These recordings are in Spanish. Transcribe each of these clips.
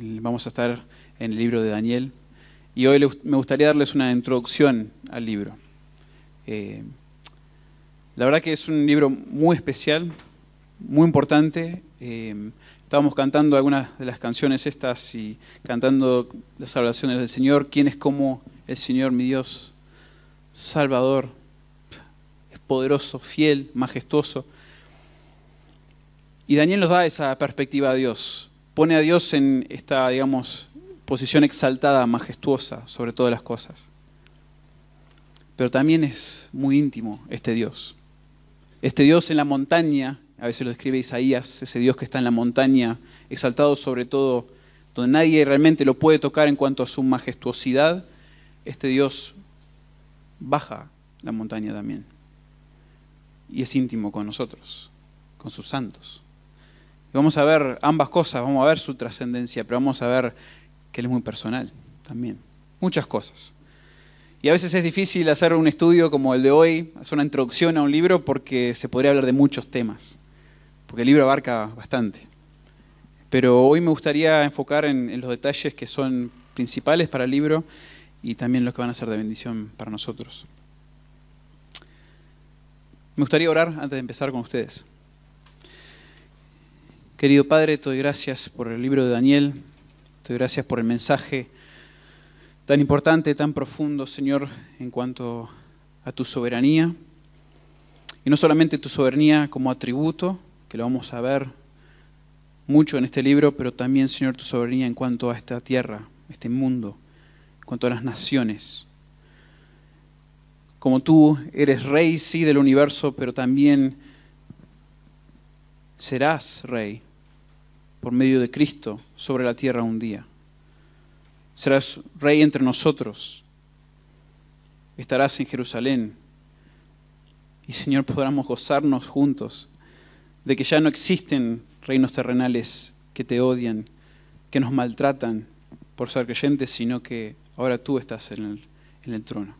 Vamos a estar en el libro de Daniel y hoy me gustaría darles una introducción al libro. Eh, la verdad que es un libro muy especial, muy importante. Eh, estábamos cantando algunas de las canciones estas y cantando las oraciones del Señor. ¿Quién es como el Señor, mi Dios? Salvador, es poderoso, fiel, majestuoso. Y Daniel nos da esa perspectiva a Dios pone a Dios en esta, digamos, posición exaltada, majestuosa sobre todas las cosas. Pero también es muy íntimo este Dios. Este Dios en la montaña, a veces lo describe Isaías, ese Dios que está en la montaña, exaltado sobre todo, donde nadie realmente lo puede tocar en cuanto a su majestuosidad, este Dios baja la montaña también. Y es íntimo con nosotros, con sus santos vamos a ver ambas cosas, vamos a ver su trascendencia, pero vamos a ver que él es muy personal también. Muchas cosas. Y a veces es difícil hacer un estudio como el de hoy, hacer una introducción a un libro porque se podría hablar de muchos temas, porque el libro abarca bastante. Pero hoy me gustaría enfocar en, en los detalles que son principales para el libro y también los que van a ser de bendición para nosotros. Me gustaría orar antes de empezar con ustedes. Querido Padre, te doy gracias por el libro de Daniel, te doy gracias por el mensaje tan importante, tan profundo, Señor, en cuanto a tu soberanía. Y no solamente tu soberanía como atributo, que lo vamos a ver mucho en este libro, pero también, Señor, tu soberanía en cuanto a esta tierra, este mundo, en cuanto a las naciones. Como tú eres rey, sí, del universo, pero también serás rey por medio de Cristo sobre la tierra un día. Serás rey entre nosotros. Estarás en Jerusalén. Y Señor, podamos gozarnos juntos de que ya no existen reinos terrenales que te odian, que nos maltratan por ser creyentes, sino que ahora tú estás en el, en el trono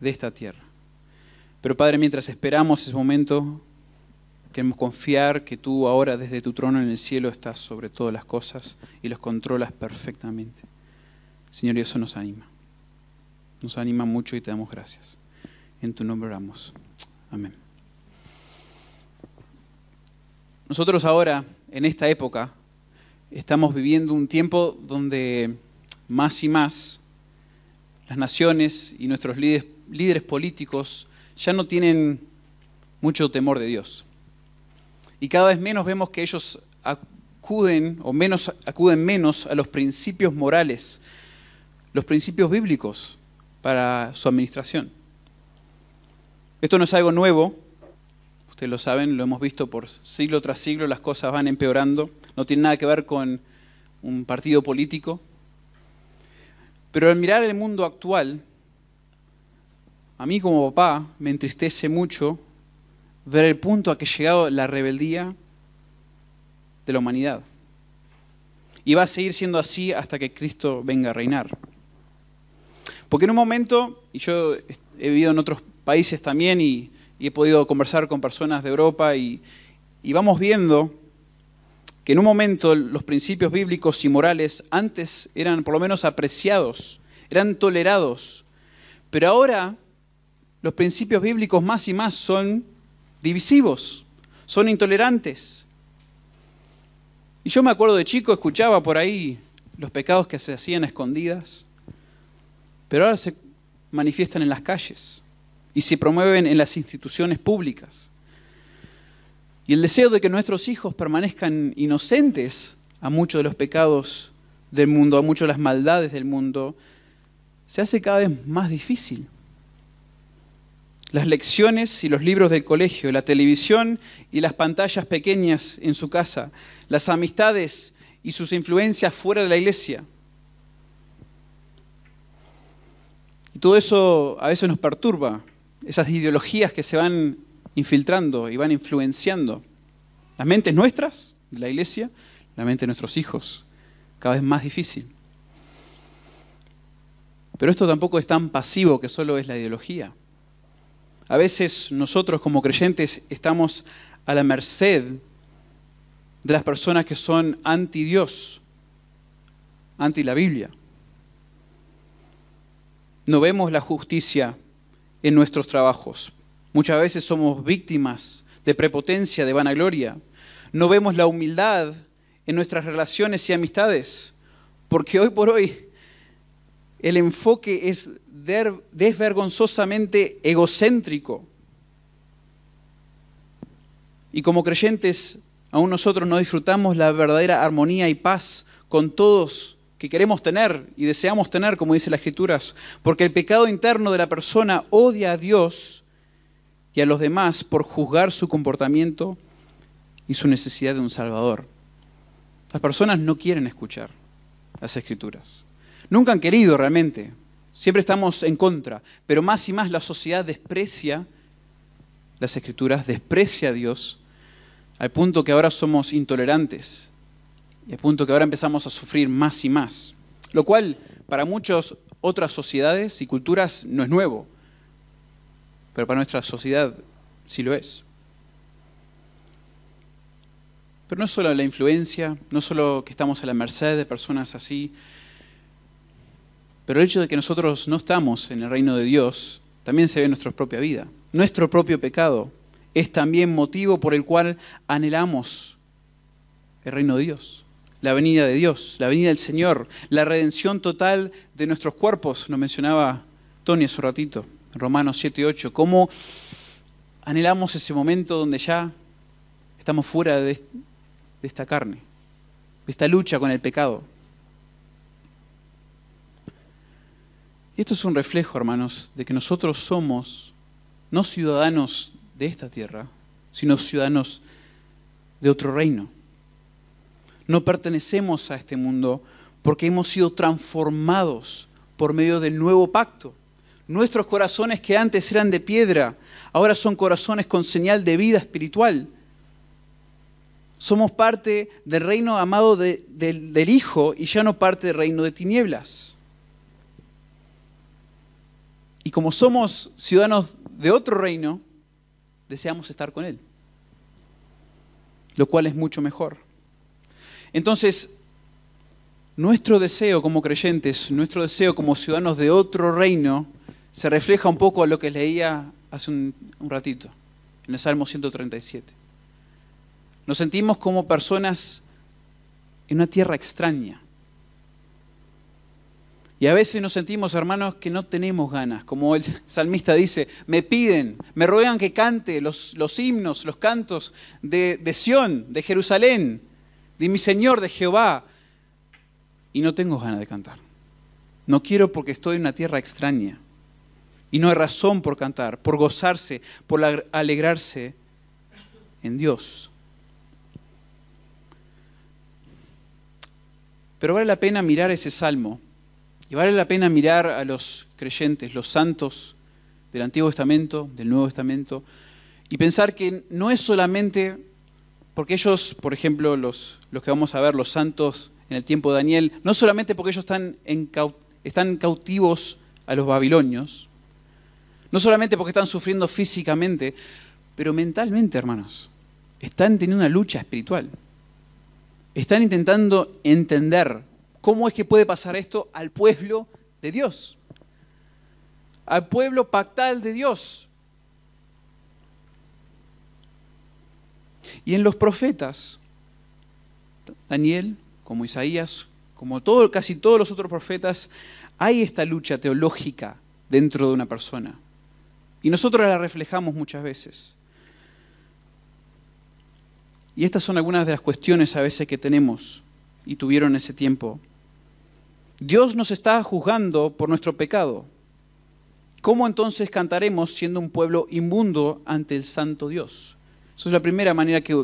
de esta tierra. Pero Padre, mientras esperamos ese momento, Queremos confiar que tú ahora desde tu trono en el cielo estás sobre todas las cosas y los controlas perfectamente. Señor, y eso nos anima. Nos anima mucho y te damos gracias. En tu nombre oramos. Amén. Nosotros ahora, en esta época, estamos viviendo un tiempo donde más y más las naciones y nuestros líderes, líderes políticos ya no tienen mucho temor de Dios y cada vez menos vemos que ellos acuden o menos acuden menos a los principios morales, los principios bíblicos para su administración. Esto no es algo nuevo, ustedes lo saben, lo hemos visto por siglo tras siglo, las cosas van empeorando, no tiene nada que ver con un partido político. Pero al mirar el mundo actual, a mí como papá me entristece mucho ver el punto a que ha llegado la rebeldía de la humanidad. Y va a seguir siendo así hasta que Cristo venga a reinar. Porque en un momento, y yo he vivido en otros países también y, he podido conversar con personas de Europa y vamos viendo que en un momento los principios bíblicos y morales antes eran por lo menos apreciados, eran tolerados, pero ahora los principios bíblicos más y más son divisivos, son intolerantes. Y yo me acuerdo de chico, escuchaba por ahí los pecados que se hacían a escondidas, pero ahora se manifiestan en las calles y se promueven en las instituciones públicas. Y el deseo de que nuestros hijos permanezcan inocentes a muchos de los pecados del mundo, a muchas de las maldades del mundo, se hace cada vez más difícil las lecciones y los libros del colegio, la televisión y las pantallas pequeñas en su casa, las amistades y sus influencias fuera de la iglesia. Y todo eso a veces nos perturba, esas ideologías que se van infiltrando y van influenciando las mentes nuestras, de la iglesia, la mente de nuestros hijos, cada vez más difícil. Pero esto tampoco es tan pasivo que solo es la ideología. A veces nosotros como creyentes estamos a la merced de las personas que son anti Dios, anti la Biblia. No vemos la justicia en nuestros trabajos. Muchas veces somos víctimas de prepotencia, de vanagloria. No vemos la humildad en nuestras relaciones y amistades, porque hoy por hoy el enfoque es desvergonzosamente egocéntrico. Y como creyentes, aún nosotros no disfrutamos la verdadera armonía y paz con todos que queremos tener y deseamos tener, como dice las Escrituras, porque el pecado interno de la persona odia a Dios y a los demás por juzgar su comportamiento y su necesidad de un Salvador. Las personas no quieren escuchar las Escrituras. Nunca han querido realmente, Siempre estamos en contra, pero más y más la sociedad desprecia las escrituras, desprecia a Dios, al punto que ahora somos intolerantes y al punto que ahora empezamos a sufrir más y más. Lo cual para muchas otras sociedades y culturas no es nuevo, pero para nuestra sociedad sí lo es. Pero no solo la influencia, no solo que estamos a la merced de personas así, pero el hecho de que nosotros no estamos en el reino de Dios también se ve en nuestra propia vida. Nuestro propio pecado es también motivo por el cual anhelamos el reino de Dios, la venida de Dios, la venida del Señor, la redención total de nuestros cuerpos, nos mencionaba Tony hace un ratito, Romanos 7, 8, cómo anhelamos ese momento donde ya estamos fuera de esta carne, de esta lucha con el pecado. Y esto es un reflejo, hermanos, de que nosotros somos no ciudadanos de esta tierra, sino ciudadanos de otro reino. No pertenecemos a este mundo porque hemos sido transformados por medio del nuevo pacto. Nuestros corazones que antes eran de piedra, ahora son corazones con señal de vida espiritual. Somos parte del reino amado del Hijo y ya no parte del reino de tinieblas. Y como somos ciudadanos de otro reino, deseamos estar con Él, lo cual es mucho mejor. Entonces, nuestro deseo como creyentes, nuestro deseo como ciudadanos de otro reino, se refleja un poco a lo que leía hace un, ratito, en el Salmo 137. Nos sentimos como personas en una tierra extraña, y a veces nos sentimos, hermanos, que no tenemos ganas. Como el salmista dice, me piden, me ruegan que cante los, los himnos, los cantos de, de Sión, de Jerusalén, de mi Señor, de Jehová. Y no tengo ganas de cantar. No quiero porque estoy en una tierra extraña. Y no hay razón por cantar, por gozarse, por alegrarse en Dios. Pero vale la pena mirar ese salmo y vale la pena mirar a los creyentes, los santos del Antiguo Testamento, del Nuevo Testamento, y pensar que no es solamente porque ellos, por ejemplo, los, los que vamos a ver, los santos en el tiempo de Daniel, no solamente porque ellos están, están cautivos a los babilonios, no solamente porque están sufriendo físicamente, pero mentalmente, hermanos, están teniendo una lucha espiritual. Están intentando entender ¿Cómo es que puede pasar esto al pueblo de Dios? Al pueblo pactal de Dios. Y en los profetas, Daniel, como Isaías, como casi todos los otros profetas, hay esta lucha teológica dentro de una persona. Y nosotros la reflejamos muchas veces. Y estas son algunas de las cuestiones a veces que tenemos y tuvieron ese tiempo Dios nos está juzgando por nuestro pecado. ¿Cómo entonces cantaremos siendo un pueblo inmundo ante el santo Dios? Esa es la primera manera que,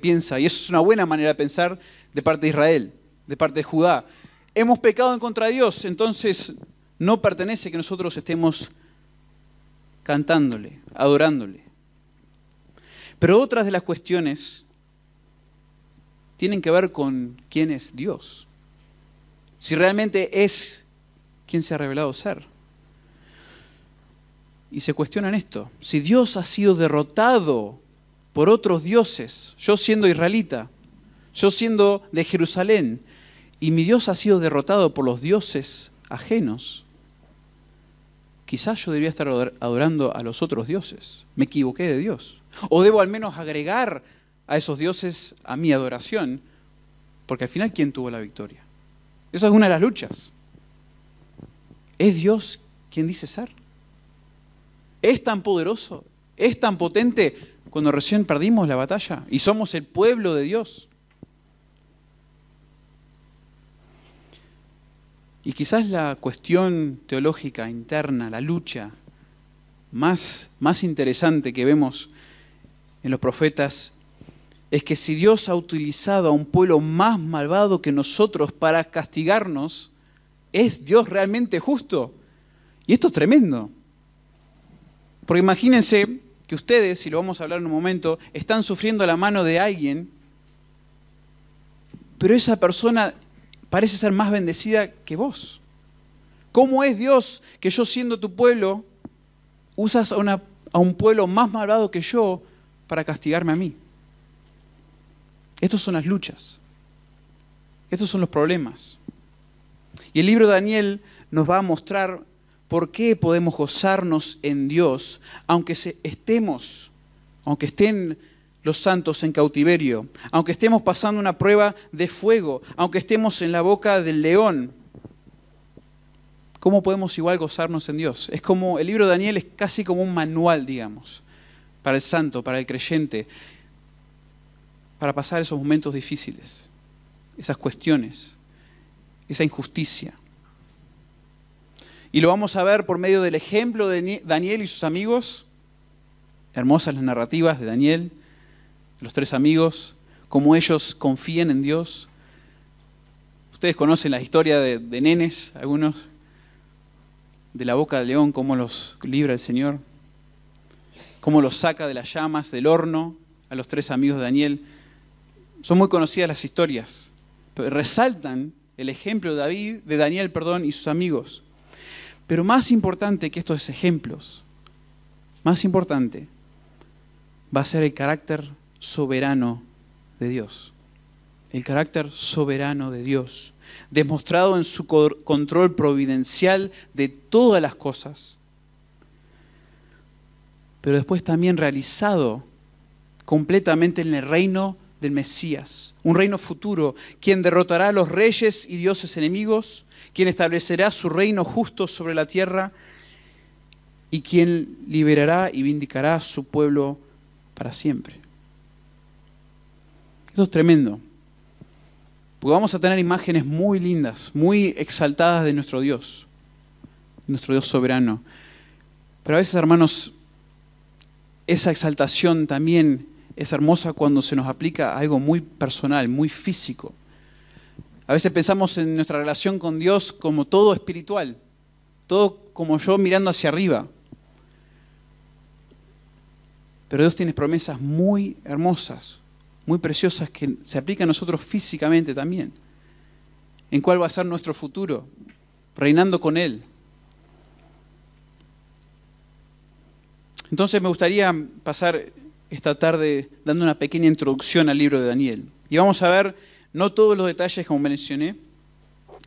piensa, y eso es una buena manera de pensar de parte de Israel, de parte de Judá. Hemos pecado en contra de Dios, entonces no pertenece que nosotros estemos cantándole, adorándole. Pero otras de las cuestiones tienen que ver con quién es Dios si realmente es quien se ha revelado ser. Y se cuestionan esto. Si Dios ha sido derrotado por otros dioses, yo siendo israelita, yo siendo de Jerusalén, y mi Dios ha sido derrotado por los dioses ajenos, quizás yo debería estar adorando a los otros dioses. Me equivoqué de Dios. O debo al menos agregar a esos dioses a mi adoración, porque al final, ¿quién tuvo la victoria? Esa es una de las luchas. Es Dios quien dice ser. Es tan poderoso, es tan potente cuando recién perdimos la batalla y somos el pueblo de Dios. Y quizás la cuestión teológica interna, la lucha más, más interesante que vemos en los profetas es que si Dios ha utilizado a un pueblo más malvado que nosotros para castigarnos, ¿es Dios realmente justo? Y esto es tremendo. Porque imagínense que ustedes, y lo vamos a hablar en un momento, están sufriendo la mano de alguien, pero esa persona parece ser más bendecida que vos. ¿Cómo es Dios que yo siendo tu pueblo, usas a, a un pueblo más malvado que yo para castigarme a mí? Estas son las luchas. Estos son los problemas. Y el libro de Daniel nos va a mostrar por qué podemos gozarnos en Dios, aunque estemos, aunque estén los santos en cautiverio, aunque estemos pasando una prueba de fuego, aunque estemos en la boca del león. ¿Cómo podemos igual gozarnos en Dios? Es como el libro de Daniel es casi como un manual, digamos, para el santo, para el creyente, para pasar esos momentos difíciles, esas cuestiones, esa injusticia. Y lo vamos a ver por medio del ejemplo de Daniel y sus amigos. Hermosas las narrativas de Daniel, los tres amigos, cómo ellos confían en Dios. Ustedes conocen la historia de, de nenes, algunos, de la boca del león, cómo los libra el Señor, cómo los saca de las llamas, del horno, a los tres amigos de Daniel son muy conocidas las historias, pero resaltan el ejemplo de David, de Daniel, perdón, y sus amigos. Pero más importante que estos ejemplos, más importante va a ser el carácter soberano de Dios. El carácter soberano de Dios, demostrado en su control providencial de todas las cosas, pero después también realizado completamente en el reino del Mesías, un reino futuro, quien derrotará a los reyes y dioses enemigos, quien establecerá su reino justo sobre la tierra y quien liberará y vindicará a su pueblo para siempre. Esto es tremendo, porque vamos a tener imágenes muy lindas, muy exaltadas de nuestro Dios, nuestro Dios soberano. Pero a veces, hermanos, esa exaltación también es hermosa cuando se nos aplica algo muy personal, muy físico. A veces pensamos en nuestra relación con Dios como todo espiritual, todo como yo mirando hacia arriba. Pero Dios tiene promesas muy hermosas, muy preciosas que se aplican a nosotros físicamente también. En cuál va a ser nuestro futuro, reinando con Él. Entonces me gustaría pasar esta tarde dando una pequeña introducción al libro de Daniel. Y vamos a ver no todos los detalles como mencioné,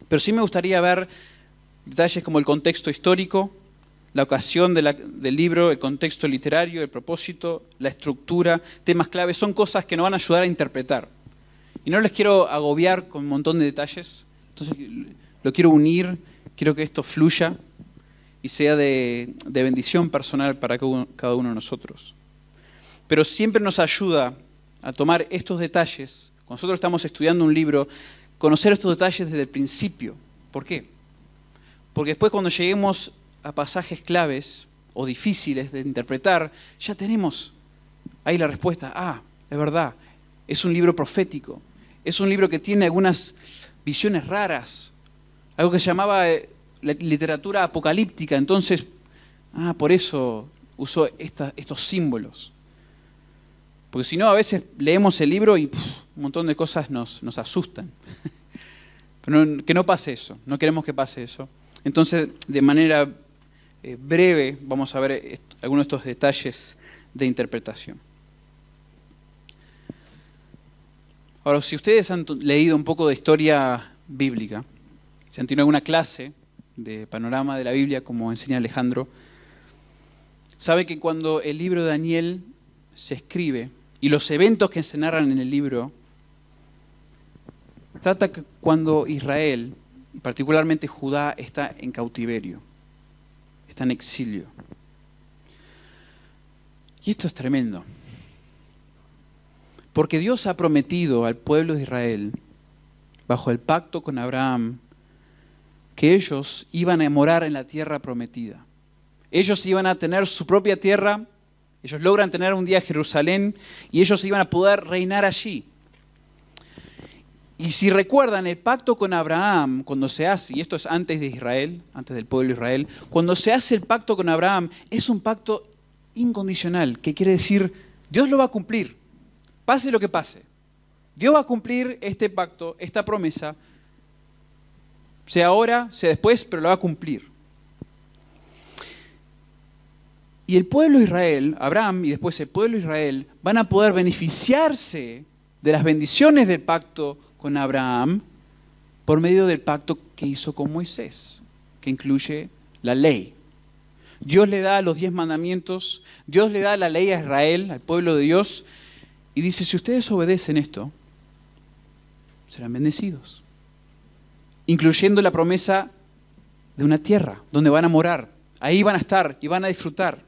pero sí me gustaría ver detalles como el contexto histórico, la ocasión del libro, el contexto literario, el propósito, la estructura, temas clave son cosas que nos van a ayudar a interpretar. Y no les quiero agobiar con un montón de detalles, entonces lo quiero unir, quiero que esto fluya y sea de bendición personal para cada uno de nosotros pero siempre nos ayuda a tomar estos detalles. Cuando nosotros estamos estudiando un libro, conocer estos detalles desde el principio. ¿Por qué? Porque después cuando lleguemos a pasajes claves o difíciles de interpretar, ya tenemos ahí la respuesta. Ah, es verdad, es un libro profético, es un libro que tiene algunas visiones raras, algo que se llamaba eh, literatura apocalíptica. Entonces, ah, por eso usó estos símbolos. Porque si no, a veces leemos el libro y un montón de cosas nos, asustan. Pero que no pase eso, no queremos que pase eso. Entonces, de manera eh, breve, vamos a ver algunos de estos detalles de interpretación. Ahora, si ustedes han leído un poco de historia bíblica, si han tenido alguna clase de panorama de la Biblia, como enseña Alejandro, sabe que cuando el libro de Daniel se escribe, y los eventos que se narran en el libro, trata que cuando Israel, particularmente Judá, está en cautiverio, está en exilio. Y esto es tremendo, porque Dios ha prometido al pueblo de Israel, bajo el pacto con Abraham, que ellos iban a morar en la tierra prometida. Ellos iban a tener su propia tierra ellos logran tener un día Jerusalén y ellos iban a poder reinar allí. Y si recuerdan el pacto con Abraham, cuando se hace, y esto es antes de Israel, antes del pueblo de Israel, cuando se hace el pacto con Abraham, es un pacto incondicional, que quiere decir, Dios lo va a cumplir, pase lo que pase. Dios va a cumplir este pacto, esta promesa, sea ahora, sea después, pero lo va a cumplir. Y el pueblo de Israel, Abraham y después el pueblo de Israel, van a poder beneficiarse de las bendiciones del pacto con Abraham por medio del pacto que hizo con Moisés, que incluye la ley. Dios le da los diez mandamientos, Dios le da la ley a Israel, al pueblo de Dios, y dice, si ustedes obedecen esto, serán bendecidos, incluyendo la promesa de una tierra donde van a morar, ahí van a estar y van a disfrutar.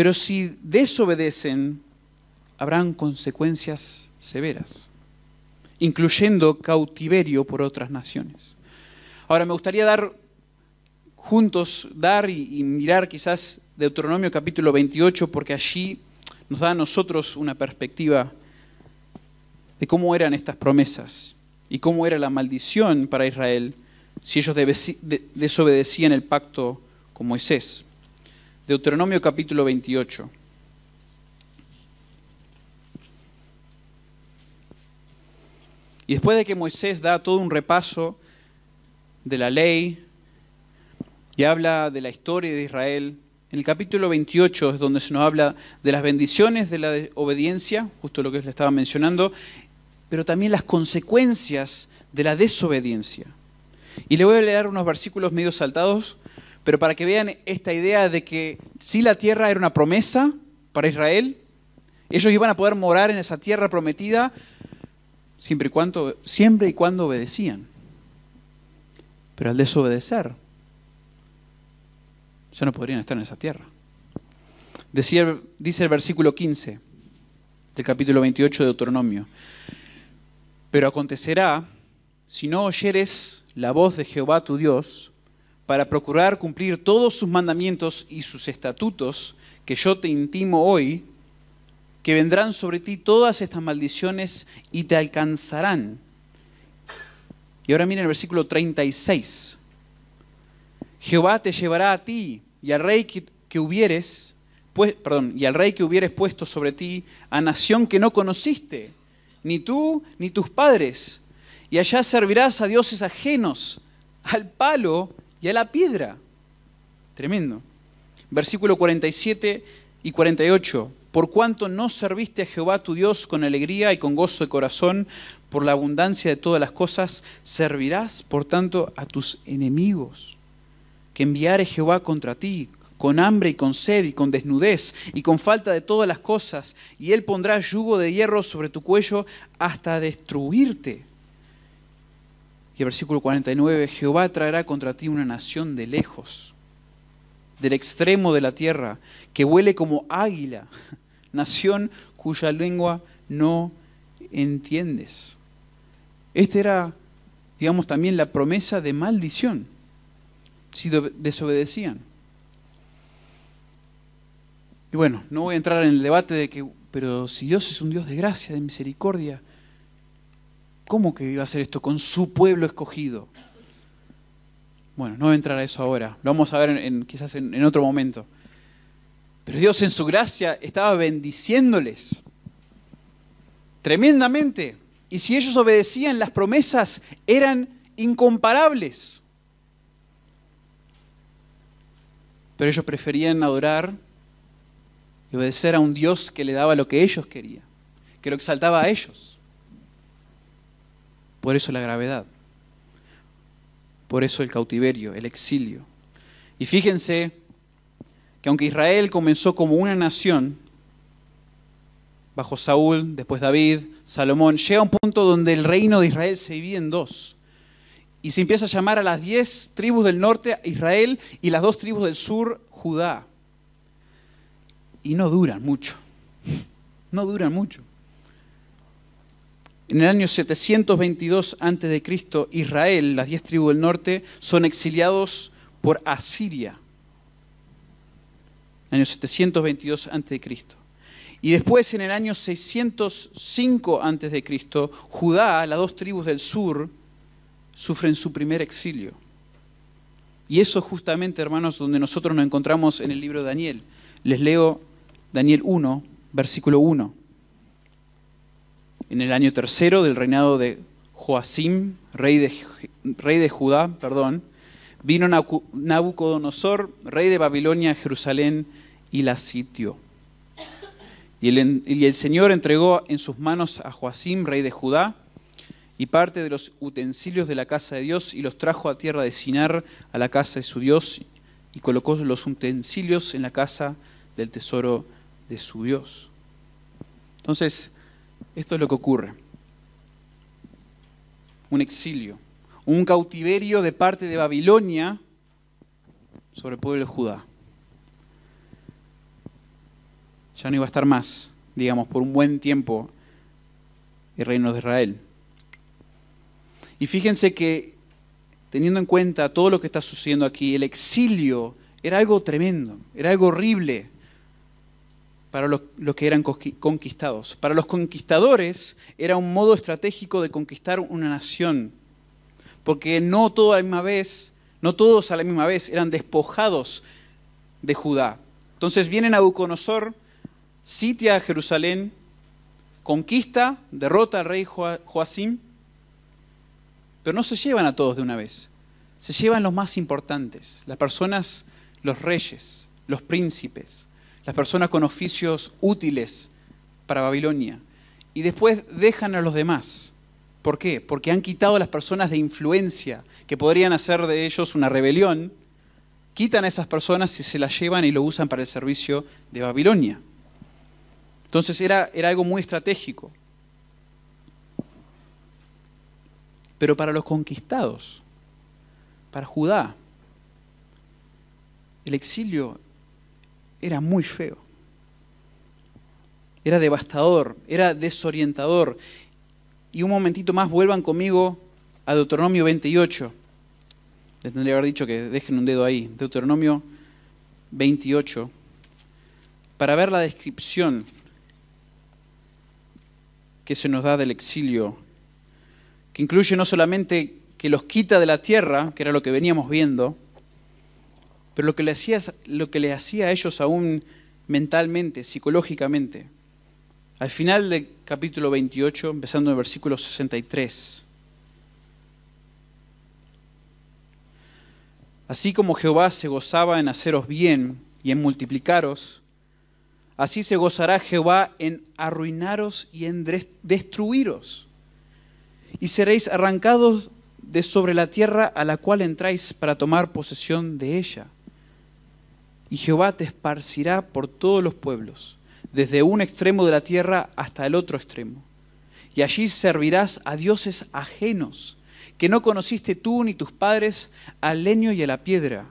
Pero si desobedecen, habrán consecuencias severas, incluyendo cautiverio por otras naciones. Ahora, me gustaría dar juntos, dar y, mirar quizás Deuteronomio capítulo 28, porque allí nos da a nosotros una perspectiva de cómo eran estas promesas y cómo era la maldición para Israel si ellos desobedecían el pacto con Moisés. Deuteronomio capítulo 28. Y después de que Moisés da todo un repaso de la ley y habla de la historia de Israel, en el capítulo 28 es donde se nos habla de las bendiciones de la obediencia, justo lo que les estaba mencionando, pero también las consecuencias de la desobediencia. Y le voy a leer unos versículos medio saltados pero para que vean esta idea de que si la tierra era una promesa para Israel, ellos iban a poder morar en esa tierra prometida siempre y cuando, siempre y cuando obedecían. Pero al desobedecer, ya no podrían estar en esa tierra. dice el versículo 15 del capítulo 28 de Deuteronomio. Pero acontecerá, si no oyeres la voz de Jehová tu Dios, para procurar cumplir todos sus mandamientos y sus estatutos que yo te intimo hoy, que vendrán sobre ti todas estas maldiciones y te alcanzarán. Y ahora mira el versículo 36. Jehová te llevará a ti y al rey que, hubieres, pues, perdón, y al rey que hubieres puesto sobre ti, a nación que no conociste, ni tú ni tus padres. Y allá servirás a dioses ajenos, al palo y a la piedra. Tremendo. Versículo 47 y 48. Por cuanto no serviste a Jehová tu Dios con alegría y con gozo de corazón, por la abundancia de todas las cosas, servirás, por tanto, a tus enemigos que enviaré Jehová contra ti, con hambre y con sed y con desnudez y con falta de todas las cosas, y él pondrá yugo de hierro sobre tu cuello hasta destruirte. Y el versículo 49, Jehová traerá contra ti una nación de lejos, del extremo de la tierra, que huele como águila, nación cuya lengua no entiendes. Esta era, digamos, también la promesa de maldición, si desobedecían. Y bueno, no voy a entrar en el debate de que, pero si Dios es un Dios de gracia, de misericordia, ¿Cómo que iba a hacer esto con su pueblo escogido? Bueno, no voy a entrar a eso ahora, lo vamos a ver en, quizás en, en otro momento. Pero Dios en su gracia estaba bendiciéndoles tremendamente. Y si ellos obedecían, las promesas eran incomparables. Pero ellos preferían adorar y obedecer a un Dios que le daba lo que ellos querían, que lo exaltaba a ellos. Por eso la gravedad. Por eso el cautiverio, el exilio. Y fíjense que aunque Israel comenzó como una nación, bajo Saúl, después David, Salomón, llega un punto donde el reino de Israel se divide en dos. Y se empieza a llamar a las diez tribus del norte Israel y las dos tribus del sur Judá. Y no duran mucho. No duran mucho. En el año 722 a.C., Israel, las diez tribus del norte, son exiliados por Asiria. En el año 722 a.C. Y después, en el año 605 a.C., Judá, las dos tribus del sur, sufren su primer exilio. Y eso justamente, hermanos, donde nosotros nos encontramos en el libro de Daniel. Les leo Daniel 1, versículo 1 en el año tercero del reinado de Joacim, rey de, rey de Judá, perdón, vino Nabucodonosor, rey de Babilonia, a Jerusalén y la sitió. Y el, y el, Señor entregó en sus manos a Joacim, rey de Judá, y parte de los utensilios de la casa de Dios, y los trajo a tierra de Sinar, a la casa de su Dios, y colocó los utensilios en la casa del tesoro de su Dios. Entonces, esto es lo que ocurre. Un exilio, un cautiverio de parte de Babilonia sobre el pueblo de Judá. Ya no iba a estar más, digamos, por un buen tiempo el reino de Israel. Y fíjense que, teniendo en cuenta todo lo que está sucediendo aquí, el exilio era algo tremendo, era algo horrible para los, que eran conquistados. Para los conquistadores era un modo estratégico de conquistar una nación, porque no misma vez, no todos a la misma vez eran despojados de Judá. Entonces vienen a Nabucodonosor, sitia a Jerusalén, conquista, derrota al rey Joacim, pero no se llevan a todos de una vez. Se llevan los más importantes, las personas, los reyes, los príncipes, las personas con oficios útiles para Babilonia. Y después dejan a los demás. ¿Por qué? Porque han quitado a las personas de influencia, que podrían hacer de ellos una rebelión, quitan a esas personas y se las llevan y lo usan para el servicio de Babilonia. Entonces era, era algo muy estratégico. Pero para los conquistados, para Judá, el exilio era muy feo. Era devastador, era desorientador. Y un momentito más vuelvan conmigo a Deuteronomio 28. Les tendría que haber dicho que dejen un dedo ahí. Deuteronomio 28. Para ver la descripción que se nos da del exilio, que incluye no solamente que los quita de la tierra, que era lo que veníamos viendo, pero lo que le hacía, lo que le hacía a ellos aún mentalmente, psicológicamente, al final del capítulo 28, empezando en el versículo 63. Así como Jehová se gozaba en haceros bien y en multiplicaros, así se gozará Jehová en arruinaros y en destruiros. Y seréis arrancados de sobre la tierra a la cual entráis para tomar posesión de ella y Jehová te esparcirá por todos los pueblos, desde un extremo de la tierra hasta el otro extremo. Y allí servirás a dioses ajenos, que no conociste tú ni tus padres, al leño y a la piedra.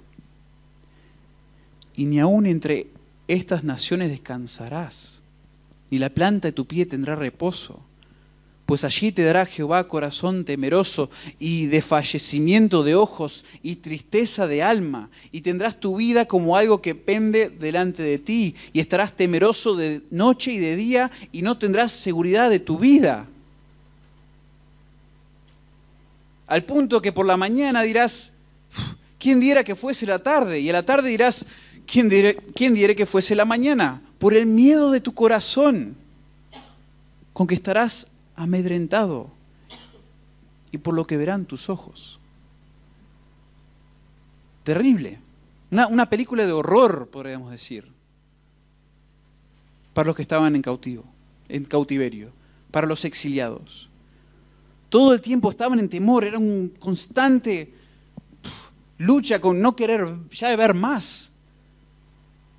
Y ni aun entre estas naciones descansarás, ni la planta de tu pie tendrá reposo pues allí te dará Jehová corazón temeroso y desfallecimiento de ojos y tristeza de alma, y tendrás tu vida como algo que pende delante de ti, y estarás temeroso de noche y de día, y no tendrás seguridad de tu vida. Al punto que por la mañana dirás, ¿quién diera que fuese la tarde? Y a la tarde dirás, ¿quién diera, quién que fuese la mañana? Por el miedo de tu corazón, con que estarás amedrentado y por lo que verán tus ojos. Terrible. Una, película de horror, podríamos decir, para los que estaban en cautivo, en cautiverio, para los exiliados. Todo el tiempo estaban en temor, era un constante lucha con no querer ya ver más.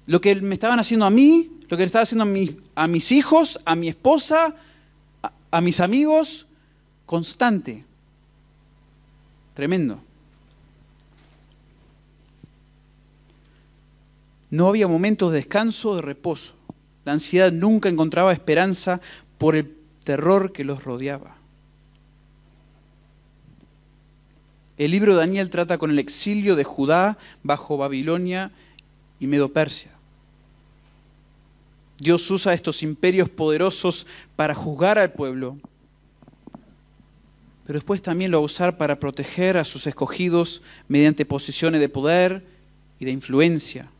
Lo que me estaban haciendo a mí, lo que le estaban haciendo a, a mis hijos, a mi esposa, a mis amigos constante. Tremendo. No había momentos de descanso o de reposo. La ansiedad nunca encontraba esperanza por el terror que los rodeaba. El libro de Daniel trata con el exilio de Judá bajo Babilonia y Medo-Persia. Dios usa estos imperios poderosos para juzgar al pueblo, pero después también lo va a usar para proteger a sus escogidos mediante posiciones de poder y de influencia.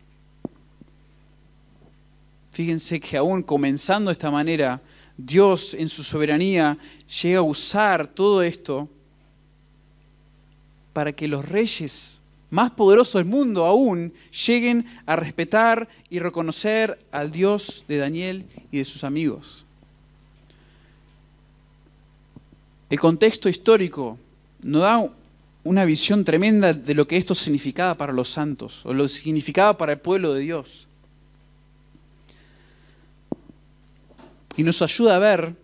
Fíjense que aún comenzando de esta manera, Dios en su soberanía llega a usar todo esto para que los reyes más poderoso del mundo aún, lleguen a respetar y reconocer al Dios de Daniel y de sus amigos. El contexto histórico nos da una visión tremenda de lo que esto significaba para los santos, o lo significaba para el pueblo de Dios. Y nos ayuda a ver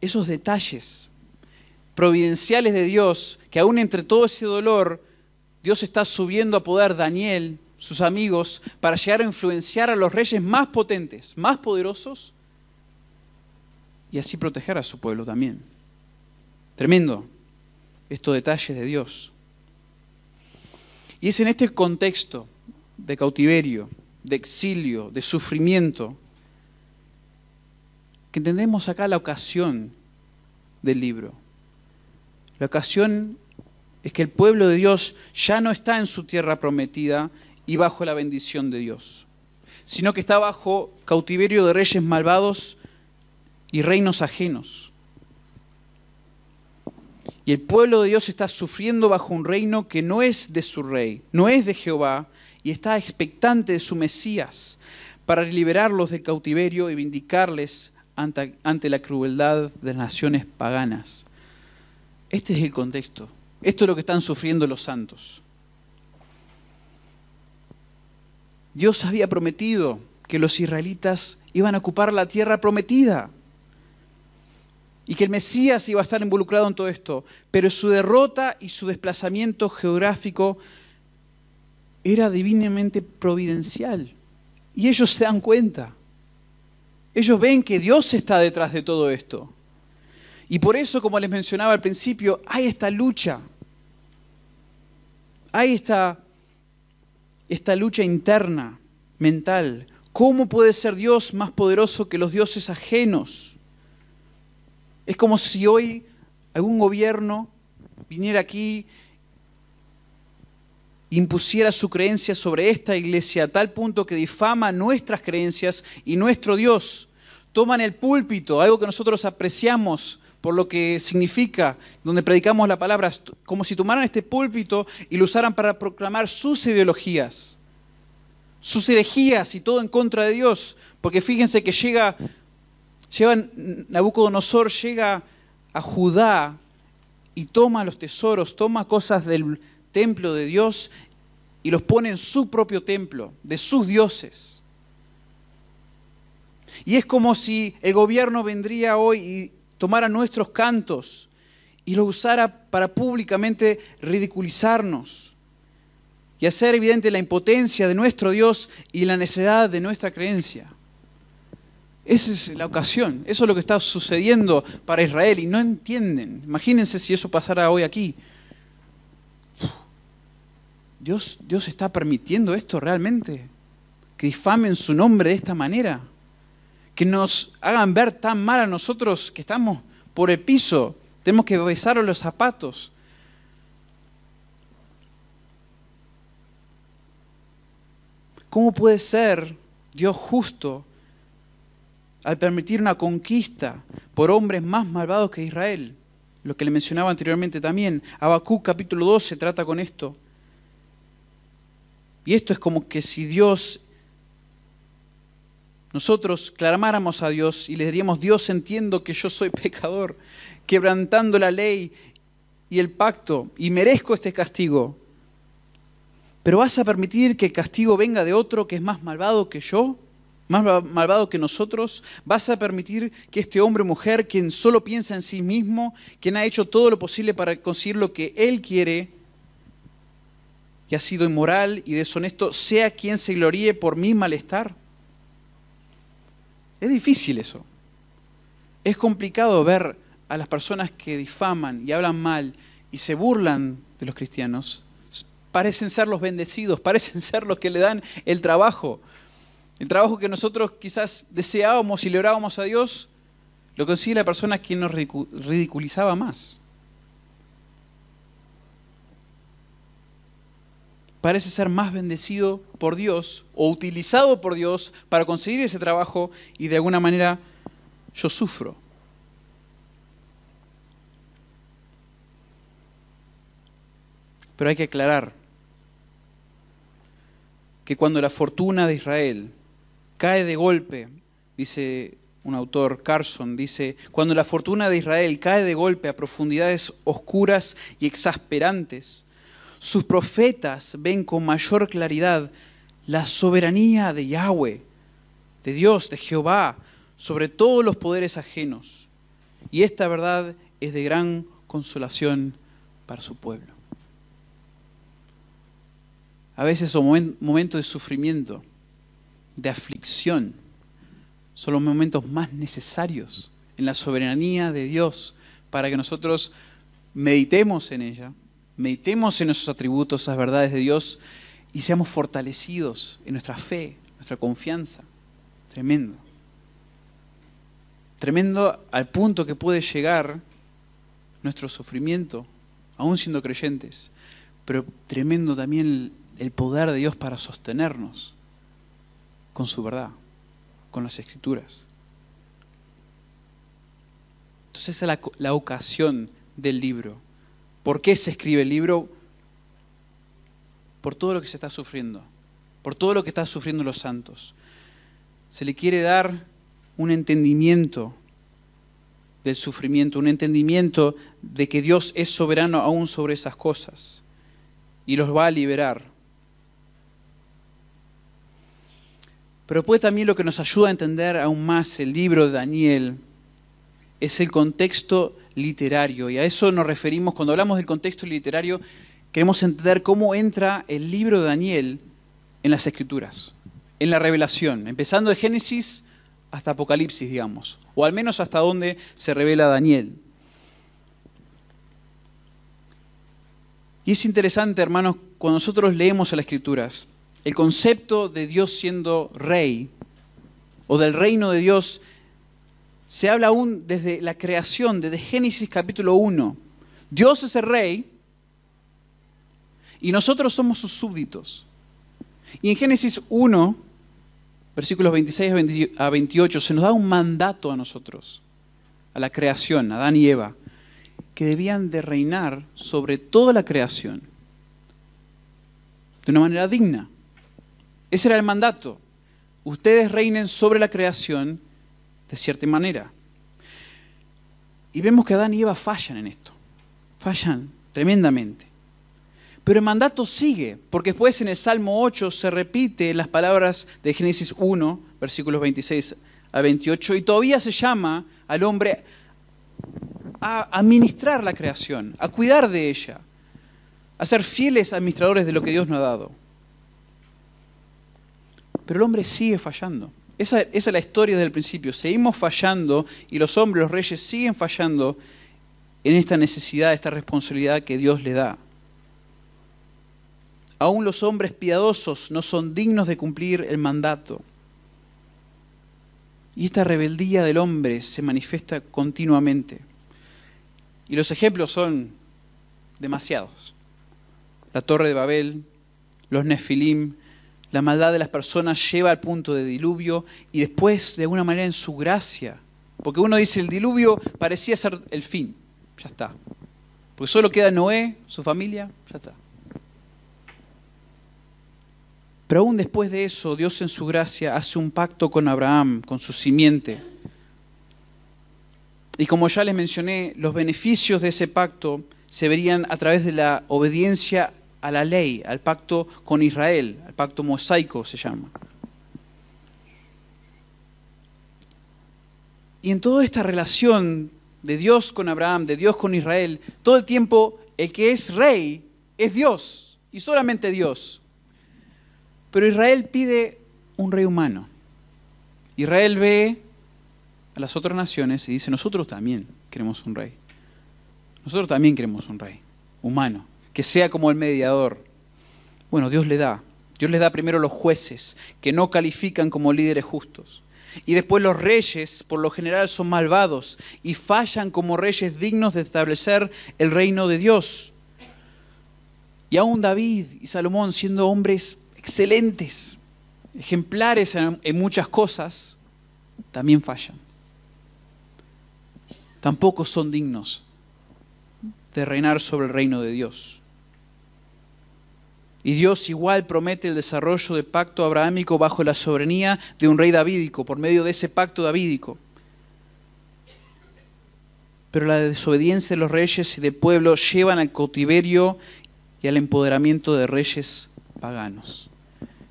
esos detalles providenciales de Dios que aún entre todo ese dolor Dios está subiendo a poder Daniel, sus amigos, para llegar a influenciar a los reyes más potentes, más poderosos, y así proteger a su pueblo también. Tremendo estos detalles de Dios. Y es en este contexto de cautiverio, de exilio, de sufrimiento, que entendemos acá la ocasión del libro. La ocasión es que el pueblo de Dios ya no está en su tierra prometida y bajo la bendición de Dios, sino que está bajo cautiverio de reyes malvados y reinos ajenos. Y el pueblo de Dios está sufriendo bajo un reino que no es de su rey, no es de Jehová, y está expectante de su Mesías para liberarlos del cautiverio y vindicarles ante, la crueldad de las naciones paganas. Este es el contexto. Esto es lo que están sufriendo los santos. Dios había prometido que los israelitas iban a ocupar la tierra prometida y que el Mesías iba a estar involucrado en todo esto, pero su derrota y su desplazamiento geográfico era divinamente providencial. Y ellos se dan cuenta. Ellos ven que Dios está detrás de todo esto. Y por eso, como les mencionaba al principio, hay esta lucha hay esta, lucha interna, mental. ¿Cómo puede ser Dios más poderoso que los dioses ajenos? Es como si hoy algún gobierno viniera aquí, impusiera su creencia sobre esta iglesia a tal punto que difama nuestras creencias y nuestro Dios. Toman el púlpito, algo que nosotros apreciamos, por lo que significa, donde predicamos la palabra, como si tomaran este púlpito y lo usaran para proclamar sus ideologías, sus herejías y todo en contra de Dios. Porque fíjense que llega, Nabucodonosor llega a Judá y toma los tesoros, toma cosas del templo de Dios y los pone en su propio templo, de sus dioses. Y es como si el gobierno vendría hoy y tomara nuestros cantos y los usara para públicamente ridiculizarnos y hacer evidente la impotencia de nuestro Dios y la necedad de nuestra creencia. Esa es la ocasión, eso es lo que está sucediendo para Israel y no entienden. Imagínense si eso pasara hoy aquí. Dios, Dios está permitiendo esto realmente, que difamen su nombre de esta manera que nos hagan ver tan mal a nosotros que estamos por el piso, tenemos que besar los zapatos. ¿Cómo puede ser Dios justo al permitir una conquista por hombres más malvados que Israel? Lo que le mencionaba anteriormente también, Habacuc capítulo 12 trata con esto. Y esto es como que si Dios nosotros clamáramos a Dios y le diríamos, Dios entiendo que yo soy pecador, quebrantando la ley y el pacto, y merezco este castigo. Pero vas a permitir que el castigo venga de otro que es más malvado que yo, más malvado que nosotros. Vas a permitir que este hombre o mujer, quien solo piensa en sí mismo, quien ha hecho todo lo posible para conseguir lo que él quiere, que ha sido inmoral y deshonesto, sea quien se gloríe por mi malestar. Es difícil eso. Es complicado ver a las personas que difaman y hablan mal y se burlan de los cristianos. Parecen ser los bendecidos, parecen ser los que le dan el trabajo. El trabajo que nosotros quizás deseábamos y le orábamos a Dios, lo consigue la persona que nos ridiculizaba más. parece ser más bendecido por Dios o utilizado por Dios para conseguir ese trabajo y de alguna manera yo sufro. Pero hay que aclarar que cuando la fortuna de Israel cae de golpe, dice un autor, Carson, dice, cuando la fortuna de Israel cae de golpe a profundidades oscuras y exasperantes, sus profetas ven con mayor claridad la soberanía de Yahweh, de Dios, de Jehová, sobre todos los poderes ajenos. Y esta verdad es de gran consolación para su pueblo. A veces los momentos de sufrimiento, de aflicción, son los momentos más necesarios en la soberanía de Dios para que nosotros meditemos en ella meditemos en esos atributos, esas verdades de Dios y seamos fortalecidos en nuestra fe, nuestra confianza. Tremendo. Tremendo al punto que puede llegar nuestro sufrimiento, aún siendo creyentes, pero tremendo también el poder de Dios para sostenernos con su verdad, con las escrituras. Entonces esa es la, la ocasión del libro. ¿Por qué se escribe el libro? Por todo lo que se está sufriendo, por todo lo que están sufriendo los santos. Se le quiere dar un entendimiento del sufrimiento, un entendimiento de que Dios es soberano aún sobre esas cosas y los va a liberar. Pero puede también lo que nos ayuda a entender aún más el libro de Daniel es el contexto literario. Y a eso nos referimos cuando hablamos del contexto literario, queremos entender cómo entra el libro de Daniel en las escrituras, en la revelación, empezando de Génesis hasta Apocalipsis, digamos, o al menos hasta donde se revela Daniel. Y es interesante, hermanos, cuando nosotros leemos a las escrituras, el concepto de Dios siendo rey, o del reino de Dios se habla aún desde la creación, desde Génesis capítulo 1. Dios es el rey y nosotros somos sus súbditos. Y en Génesis 1, versículos 26 a 28, se nos da un mandato a nosotros, a la creación, a Adán y Eva, que debían de reinar sobre toda la creación de una manera digna. Ese era el mandato. Ustedes reinen sobre la creación de cierta manera. Y vemos que Adán y Eva fallan en esto, fallan tremendamente. Pero el mandato sigue, porque después en el Salmo 8 se repite las palabras de Génesis 1, versículos 26 a 28, y todavía se llama al hombre a administrar la creación, a cuidar de ella, a ser fieles administradores de lo que Dios nos ha dado. Pero el hombre sigue fallando. Esa, es la historia desde el principio. Seguimos fallando y los hombres, los reyes, siguen fallando en esta necesidad, esta responsabilidad que Dios le da. Aún los hombres piadosos no son dignos de cumplir el mandato. Y esta rebeldía del hombre se manifiesta continuamente. Y los ejemplos son demasiados. La torre de Babel, los Nefilim, la maldad de las personas lleva al punto de diluvio y después, de alguna manera, en su gracia. Porque uno dice, el diluvio parecía ser el fin, ya está. Porque solo queda Noé, su familia, ya está. Pero aún después de eso, Dios en su gracia hace un pacto con Abraham, con su simiente. Y como ya les mencioné, los beneficios de ese pacto se verían a través de la obediencia a la ley, al pacto con Israel, al pacto mosaico se llama. Y en toda esta relación de Dios con Abraham, de Dios con Israel, todo el tiempo el que es rey es Dios y solamente Dios. Pero Israel pide un rey humano. Israel ve a las otras naciones y dice, nosotros también queremos un rey. Nosotros también queremos un rey humano que sea como el mediador. Bueno, Dios le da. Dios le da primero los jueces, que no califican como líderes justos. Y después los reyes, por lo general, son malvados y fallan como reyes dignos de establecer el reino de Dios. Y aún David y Salomón, siendo hombres excelentes, ejemplares en muchas cosas, también fallan. Tampoco son dignos de reinar sobre el reino de Dios. Y Dios igual promete el desarrollo del pacto abrahámico bajo la soberanía de un rey davídico, por medio de ese pacto davídico. Pero la desobediencia de los reyes y del pueblo llevan al cautiverio y al empoderamiento de reyes paganos.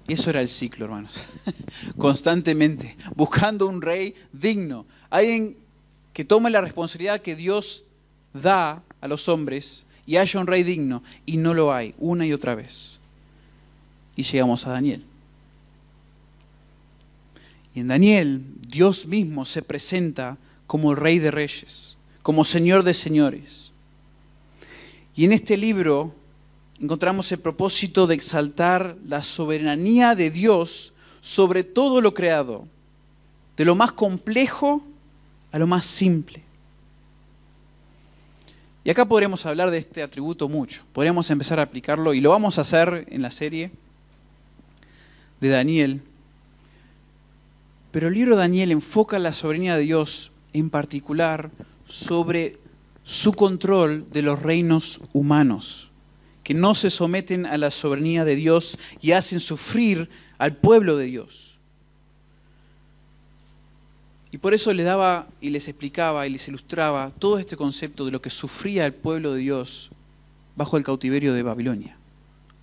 Y eso era el ciclo, hermanos. Constantemente, buscando un rey digno, alguien que tome la responsabilidad que Dios da a los hombres y haya un rey digno. Y no lo hay, una y otra vez y llegamos a Daniel. Y en Daniel Dios mismo se presenta como rey de reyes, como señor de señores. Y en este libro encontramos el propósito de exaltar la soberanía de Dios sobre todo lo creado, de lo más complejo a lo más simple. Y acá podremos hablar de este atributo mucho, podríamos empezar a aplicarlo y lo vamos a hacer en la serie de Daniel. Pero el libro de Daniel enfoca la soberanía de Dios en particular sobre su control de los reinos humanos, que no se someten a la soberanía de Dios y hacen sufrir al pueblo de Dios. Y por eso le daba y les explicaba y les ilustraba todo este concepto de lo que sufría el pueblo de Dios bajo el cautiverio de Babilonia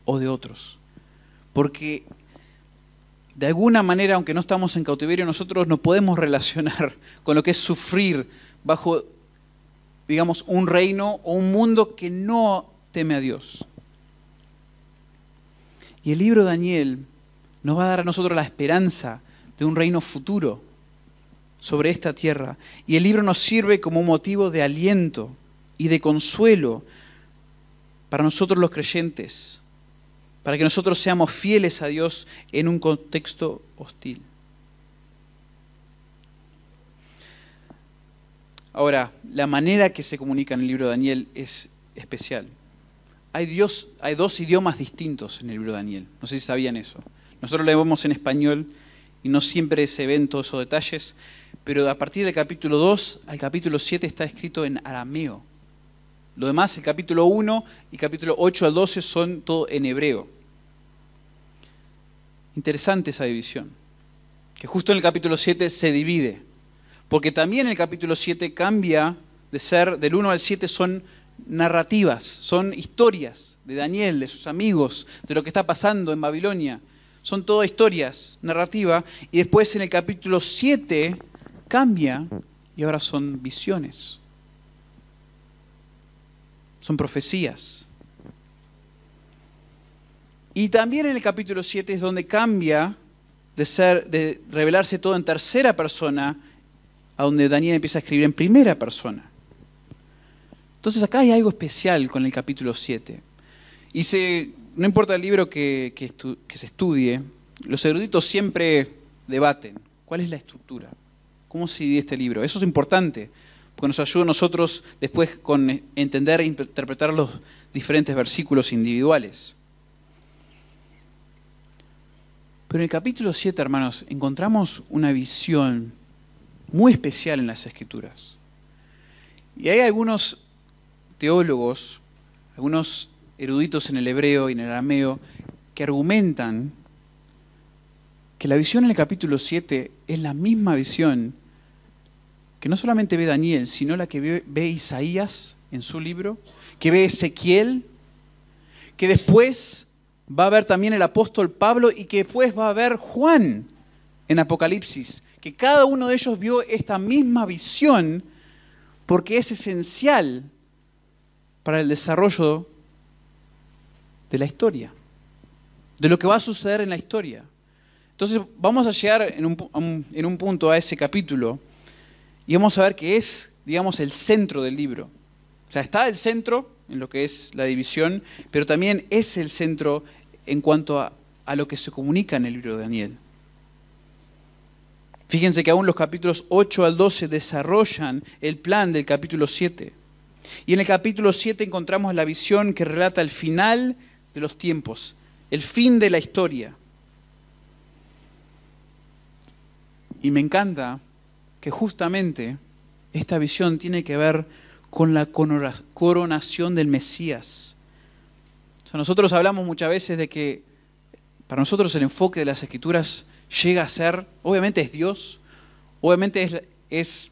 o de otros. Porque de alguna manera, aunque no estamos en cautiverio, nosotros no podemos relacionar con lo que es sufrir bajo, digamos, un reino o un mundo que no teme a Dios. Y el libro de Daniel nos va a dar a nosotros la esperanza de un reino futuro sobre esta tierra. Y el libro nos sirve como un motivo de aliento y de consuelo para nosotros los creyentes para que nosotros seamos fieles a Dios en un contexto hostil. Ahora, la manera que se comunica en el libro de Daniel es especial. Hay, Dios, hay dos idiomas distintos en el libro de Daniel. No sé si sabían eso. Nosotros lo en español y no siempre se ven todos esos detalles, pero a partir del capítulo 2 al capítulo 7 está escrito en arameo. Lo demás, el capítulo 1 y capítulo 8 al 12 son todo en hebreo. Interesante esa división, que justo en el capítulo 7 se divide, porque también el capítulo 7 cambia de ser, del 1 al 7 son narrativas, son historias de Daniel, de sus amigos, de lo que está pasando en Babilonia. Son todas historias, narrativa, y después en el capítulo 7 cambia y ahora son visiones, son profecías. Y también en el capítulo 7 es donde cambia de, ser, de revelarse todo en tercera persona a donde Daniel empieza a escribir en primera persona. Entonces acá hay algo especial con el capítulo 7. Y no importa el libro que, que, que se estudie, los eruditos siempre debaten cuál es la estructura, cómo se divide este libro. Eso es importante, porque nos ayuda a nosotros después con entender e interpretar los diferentes versículos individuales. Pero en el capítulo 7, hermanos, encontramos una visión muy especial en las escrituras. Y hay algunos teólogos, algunos eruditos en el hebreo y en el arameo, que argumentan que la visión en el capítulo 7 es la misma visión que no solamente ve Daniel, sino la que ve, ve Isaías en su libro, que ve Ezequiel, que después va a haber también el apóstol Pablo y que después va a haber Juan en Apocalipsis, que cada uno de ellos vio esta misma visión porque es esencial para el desarrollo de la historia, de lo que va a suceder en la historia. Entonces vamos a llegar en un, en un punto a ese capítulo y vamos a ver que es, digamos, el centro del libro. O sea, está el centro en lo que es la división, pero también es el centro en cuanto a, lo que se comunica en el libro de Daniel. Fíjense que aún los capítulos 8 al 12 desarrollan el plan del capítulo 7. Y en el capítulo 7 encontramos la visión que relata el final de los tiempos, el fin de la historia. Y me encanta que justamente esta visión tiene que ver con la coronación del Mesías nosotros hablamos muchas veces de que para nosotros el enfoque de las escrituras llega a ser, obviamente es Dios, obviamente es,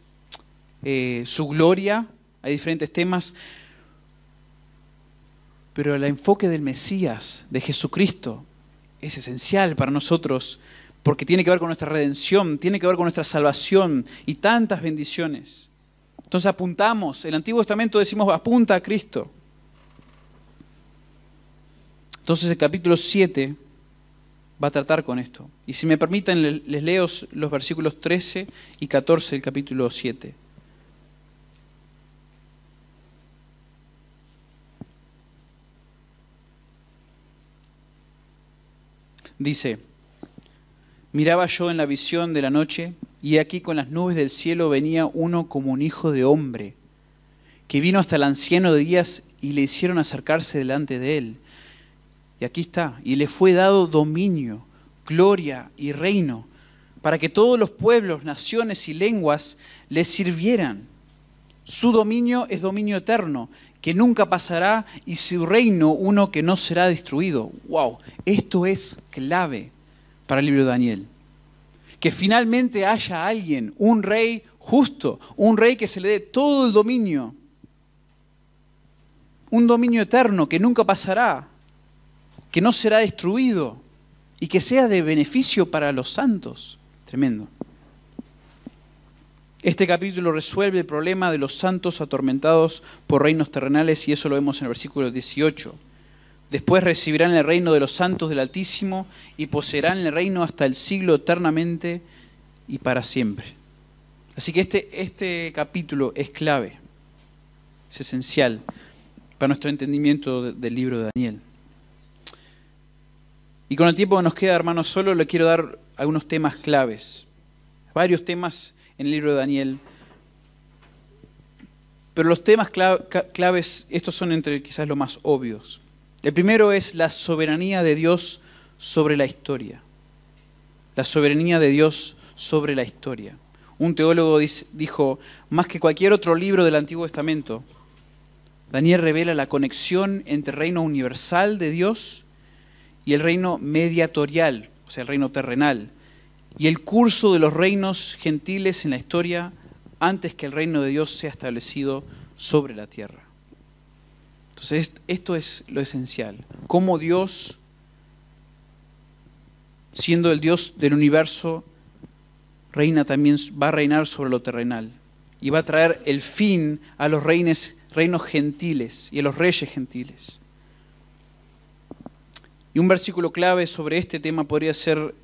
eh, su gloria, hay diferentes temas, pero el enfoque del Mesías, de Jesucristo, es esencial para nosotros porque tiene que ver con nuestra redención, tiene que ver con nuestra salvación y tantas bendiciones. Entonces apuntamos, el Antiguo Testamento decimos apunta a Cristo. Entonces el capítulo 7 va a tratar con esto. Y si me permiten, les leo los versículos 13 y 14 del capítulo 7. Dice, miraba yo en la visión de la noche, y aquí con las nubes del cielo venía uno como un hijo de hombre, que vino hasta el anciano de días y le hicieron acercarse delante de él y aquí está, y le fue dado dominio, gloria y reino, para que todos los pueblos, naciones y lenguas le sirvieran. Su dominio es dominio eterno, que nunca pasará, y su reino uno que no será destruido. ¡Wow! Esto es clave para el libro de Daniel. Que finalmente haya alguien, un rey justo, un rey que se le dé todo el dominio, un dominio eterno que nunca pasará, que no será destruido y que sea de beneficio para los santos. Tremendo. Este capítulo resuelve el problema de los santos atormentados por reinos terrenales y eso lo vemos en el versículo 18. Después recibirán el reino de los santos del Altísimo y poseerán el reino hasta el siglo eternamente y para siempre. Así que este, este capítulo es clave, es esencial para nuestro entendimiento del libro de Daniel. Y con el tiempo que nos queda, hermanos, solo le quiero dar algunos temas claves, varios temas en el libro de Daniel. Pero los temas claves, estos son entre quizás los más obvios. El primero es la soberanía de Dios sobre la historia. La soberanía de Dios sobre la historia. Un teólogo dijo, más que cualquier otro libro del Antiguo Testamento, Daniel revela la conexión entre reino universal de Dios y el reino mediatorial, o sea, el reino terrenal, y el curso de los reinos gentiles en la historia antes que el reino de Dios sea establecido sobre la tierra. Entonces, esto es lo esencial, cómo Dios, siendo el Dios del universo, reina también, va a reinar sobre lo terrenal y va a traer el fin a los reinos gentiles y a los reyes gentiles. Y un versículo clave sobre este tema podría ser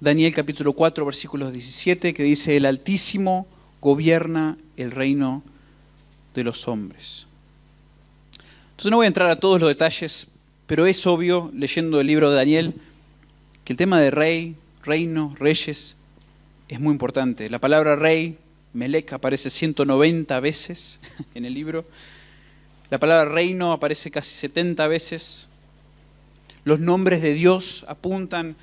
Daniel capítulo 4, versículos 17, que dice, el Altísimo gobierna el reino de los hombres. Entonces no voy a entrar a todos los detalles, pero es obvio, leyendo el libro de Daniel, que el tema de rey, reino, reyes, es muy importante. La palabra rey, Melech, aparece 190 veces en el libro. La palabra reino aparece casi 70 veces. Los nombres de Dios apuntan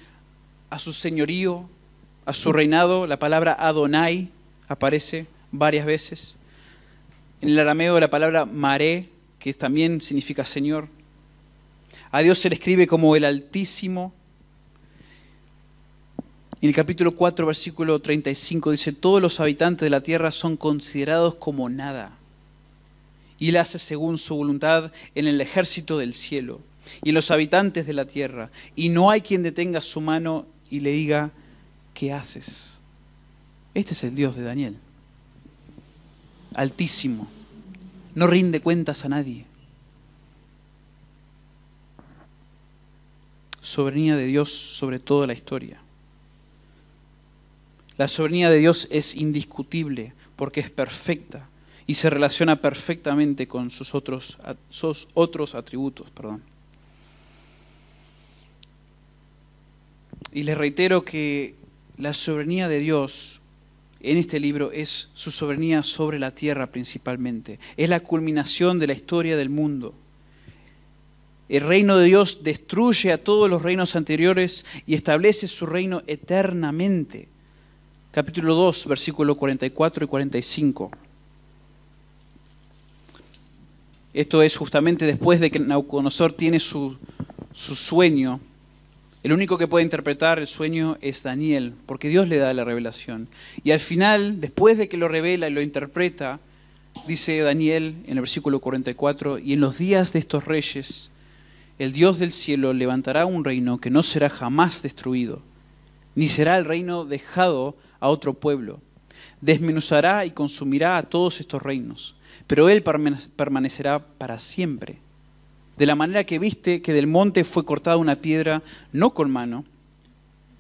a su señorío, a su reinado. La palabra Adonai aparece varias veces. En el arameo la palabra Maré, que también significa Señor. A Dios se le escribe como el Altísimo. En el capítulo 4, versículo 35 dice, todos los habitantes de la tierra son considerados como nada. Y él hace según su voluntad en el ejército del cielo y los habitantes de la tierra, y no hay quien detenga su mano y le diga, ¿qué haces? Este es el Dios de Daniel, altísimo, no rinde cuentas a nadie. Soberanía de Dios sobre toda la historia. La soberanía de Dios es indiscutible porque es perfecta y se relaciona perfectamente con sus otros, otros atributos. Perdón. Y les reitero que la soberanía de Dios en este libro es su soberanía sobre la tierra principalmente. Es la culminación de la historia del mundo. El reino de Dios destruye a todos los reinos anteriores y establece su reino eternamente. Capítulo 2, versículos 44 y 45. Esto es justamente después de que Nauconosor tiene su, su sueño el único que puede interpretar el sueño es Daniel, porque Dios le da la revelación. Y al final, después de que lo revela y lo interpreta, dice Daniel en el versículo 44, y en los días de estos reyes, el Dios del cielo levantará un reino que no será jamás destruido, ni será el reino dejado a otro pueblo. Desmenuzará y consumirá a todos estos reinos, pero él permanecerá para siempre de la manera que viste que del monte fue cortada una piedra, no con mano,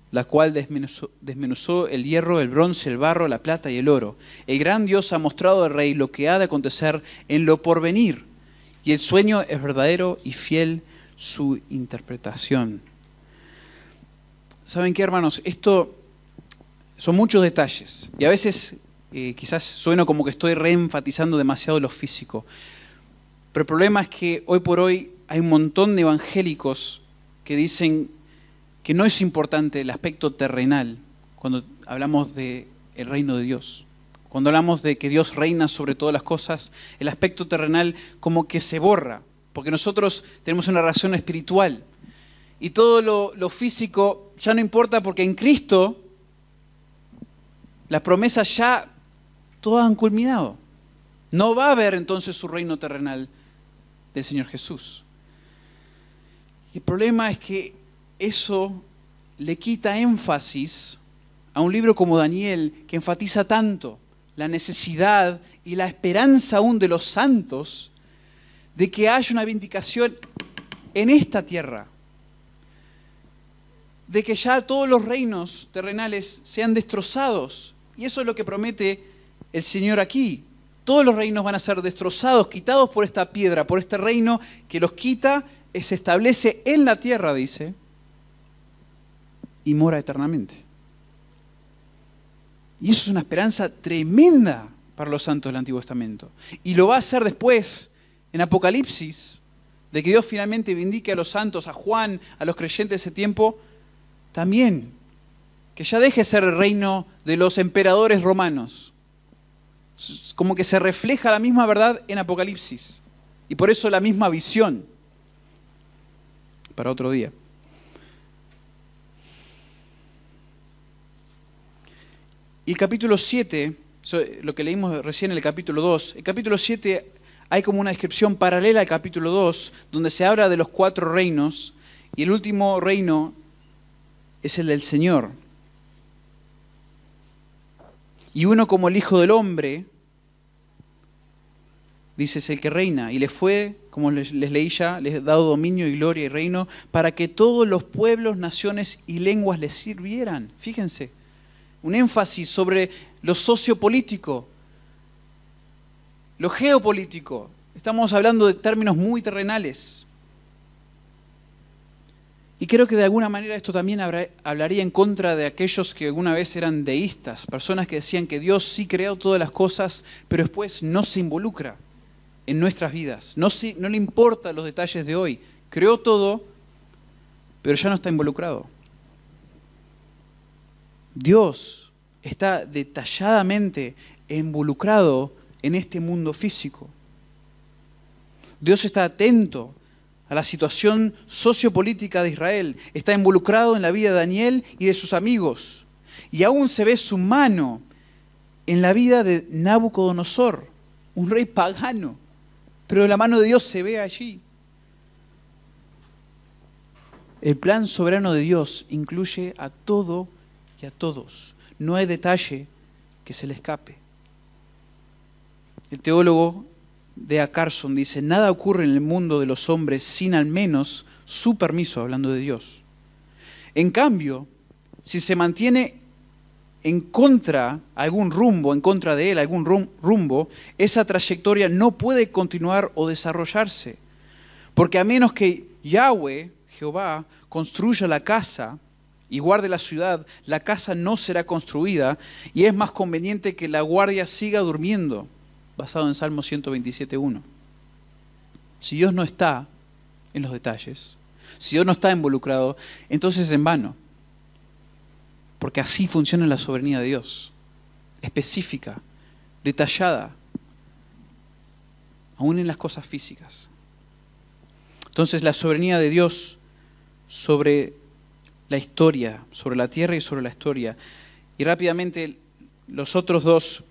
la cual desmenuzó, el hierro, el bronce, el barro, la plata y el oro. El gran Dios ha mostrado al rey lo que ha de acontecer en lo porvenir, y el sueño es verdadero y fiel su interpretación. ¿Saben qué, hermanos? Esto son muchos detalles, y a veces eh, quizás sueno como que estoy reenfatizando demasiado lo físico, pero el problema es que hoy por hoy hay un montón de evangélicos que dicen que no es importante el aspecto terrenal cuando hablamos del reino de Dios. Cuando hablamos de que Dios reina sobre todas las cosas, el aspecto terrenal como que se borra, porque nosotros tenemos una relación espiritual. Y todo lo, lo físico ya no importa porque en Cristo las promesas ya todas han culminado. No va a haber entonces su reino terrenal del Señor Jesús. El problema es que eso le quita énfasis a un libro como Daniel, que enfatiza tanto la necesidad y la esperanza aún de los santos de que haya una vindicación en esta tierra, de que ya todos los reinos terrenales sean destrozados. Y eso es lo que promete el Señor aquí. Todos los reinos van a ser destrozados, quitados por esta piedra, por este reino que los quita, eh, se establece en la tierra, dice, y mora eternamente. Y eso es una esperanza tremenda para los santos del Antiguo Testamento. Y lo va a hacer después, en Apocalipsis, de que Dios finalmente vindique a los santos, a Juan, a los creyentes de ese tiempo, también, que ya deje de ser el reino de los emperadores romanos como que se refleja la misma verdad en Apocalipsis. Y por eso la misma visión. Para otro día. Y el capítulo 7, lo que leímos recién en el capítulo 2, el capítulo 7 hay como una descripción paralela al capítulo 2, donde se habla de los cuatro reinos, y el último reino es el del Señor. Y uno como el Hijo del Hombre, dice, es el que reina, y le fue, como les, leí ya, les he dado dominio y gloria y reino, para que todos los pueblos, naciones y lenguas le sirvieran. Fíjense, un énfasis sobre lo sociopolítico, lo geopolítico. Estamos hablando de términos muy terrenales. Y creo que de alguna manera esto también hablaría en contra de aquellos que alguna vez eran deístas, personas que decían que Dios sí creó todas las cosas, pero después no se involucra en nuestras vidas. No, no le importa los detalles de hoy. Creó todo, pero ya no está involucrado. Dios está detalladamente involucrado en este mundo físico. Dios está atento a la situación sociopolítica de Israel, está involucrado en la vida de Daniel y de sus amigos, y aún se ve su mano en la vida de Nabucodonosor, un rey pagano pero la mano de Dios se ve allí. El plan soberano de Dios incluye a todo y a todos. No hay detalle que se le escape. El teólogo de A. Carson dice, nada ocurre en el mundo de los hombres sin al menos su permiso, hablando de Dios. En cambio, si se mantiene en contra, algún rumbo, en contra de él, algún rumbo, esa trayectoria no puede continuar o desarrollarse. Porque a menos que Yahweh, Jehová, construya la casa y guarde la ciudad, la casa no será construida y es más conveniente que la guardia siga durmiendo, basado en Salmo 127.1. Si Dios no está en los detalles, si Dios no está involucrado, entonces es en vano. Porque así funciona la soberanía de Dios. Específica, detallada, aún en las cosas físicas. Entonces la soberanía de Dios sobre la historia, sobre la tierra y sobre la historia. Y rápidamente los otros dos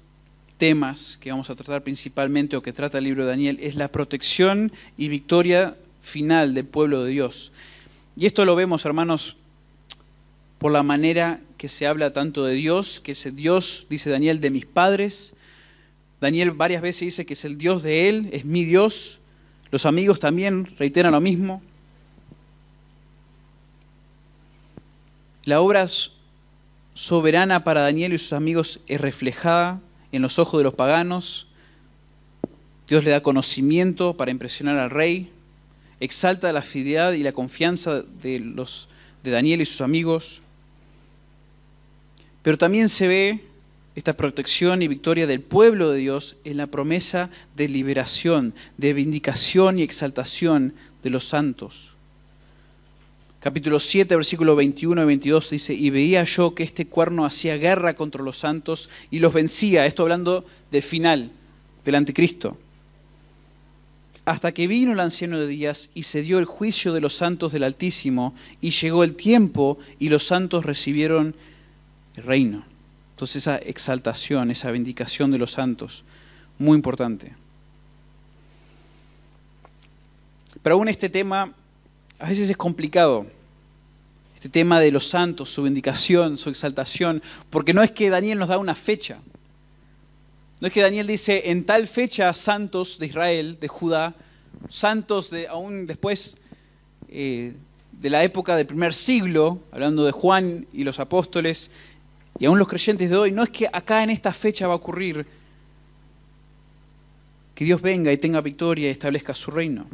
temas que vamos a tratar principalmente o que trata el libro de Daniel es la protección y victoria final del pueblo de Dios. Y esto lo vemos, hermanos, por la manera que se habla tanto de Dios, que es Dios, dice Daniel, de mis padres. Daniel varias veces dice que es el Dios de él, es mi Dios. Los amigos también reiteran lo mismo. La obra soberana para Daniel y sus amigos es reflejada en los ojos de los paganos. Dios le da conocimiento para impresionar al rey, exalta la fidelidad y la confianza de, los, de Daniel y sus amigos. Pero también se ve esta protección y victoria del pueblo de Dios en la promesa de liberación, de vindicación y exaltación de los santos. Capítulo 7, versículo 21 y 22 dice, y veía yo que este cuerno hacía guerra contra los santos y los vencía, esto hablando del final, del anticristo. Hasta que vino el anciano de días y se dio el juicio de los santos del Altísimo, y llegó el tiempo y los santos recibieron el reino. Entonces esa exaltación, esa vindicación de los santos, muy importante. Pero aún este tema a veces es complicado. Este tema de los santos, su vindicación, su exaltación, porque no es que Daniel nos da una fecha. No es que Daniel dice, en tal fecha santos de Israel, de Judá, santos de aún después eh, de la época del primer siglo, hablando de Juan y los apóstoles, y aún los creyentes de hoy, no es que acá en esta fecha va a ocurrir que Dios venga y tenga victoria y establezca su reino.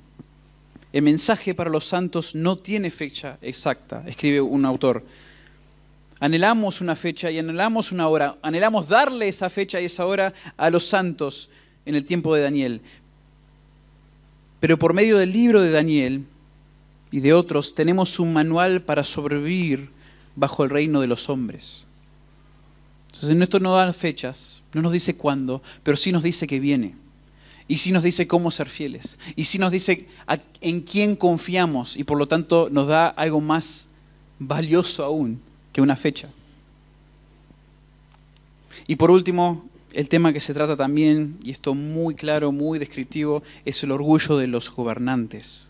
El mensaje para los santos no tiene fecha exacta, escribe un autor. Anhelamos una fecha y anhelamos una hora. Anhelamos darle esa fecha y esa hora a los santos en el tiempo de Daniel. Pero por medio del libro de Daniel y de otros tenemos un manual para sobrevivir bajo el reino de los hombres. Entonces, esto no dan fechas, no nos dice cuándo, pero sí nos dice que viene. Y sí nos dice cómo ser fieles. Y sí nos dice en quién confiamos. Y por lo tanto nos da algo más valioso aún que una fecha. Y por último, el tema que se trata también, y esto muy claro, muy descriptivo, es el orgullo de los gobernantes.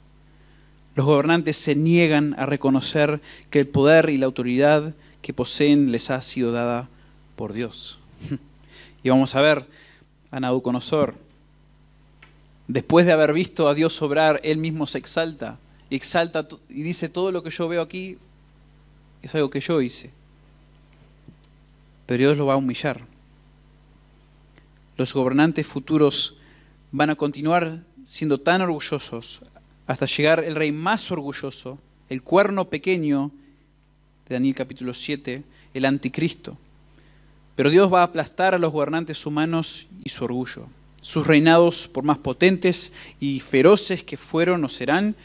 Los gobernantes se niegan a reconocer que el poder y la autoridad que poseen les ha sido dada por Dios. Y vamos a ver a Nabucodonosor. Después de haber visto a Dios obrar, él mismo se exalta. Exalta y dice, todo lo que yo veo aquí es algo que yo hice. Pero Dios lo va a humillar. Los gobernantes futuros van a continuar siendo tan orgullosos hasta llegar el rey más orgulloso, el cuerno pequeño de Daniel capítulo 7, el anticristo. Pero Dios va a aplastar a los gobernantes humanos y su orgullo. Sus reinados, por más potentes y feroces que fueron o serán,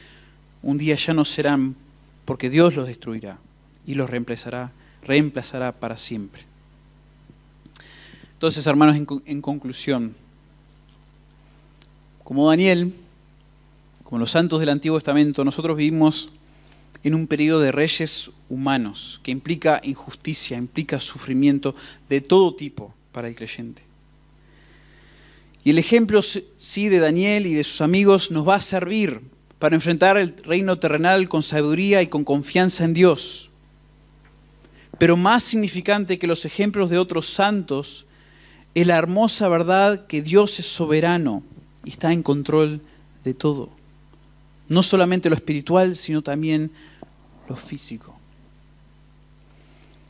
un día ya no serán porque Dios los destruirá y los reemplazará, reemplazará para siempre. Entonces, hermanos, en, en conclusión, como Daniel, como los santos del Antiguo Testamento, nosotros vivimos en un periodo de reyes humanos, que implica injusticia, implica sufrimiento de todo tipo para el creyente. Y el ejemplo, sí, de Daniel y de sus amigos nos va a servir para enfrentar el reino terrenal con sabiduría y con confianza en Dios. Pero más significante que los ejemplos de otros santos es la hermosa verdad que Dios es soberano y está en control de todo. No solamente lo espiritual, sino también lo físico.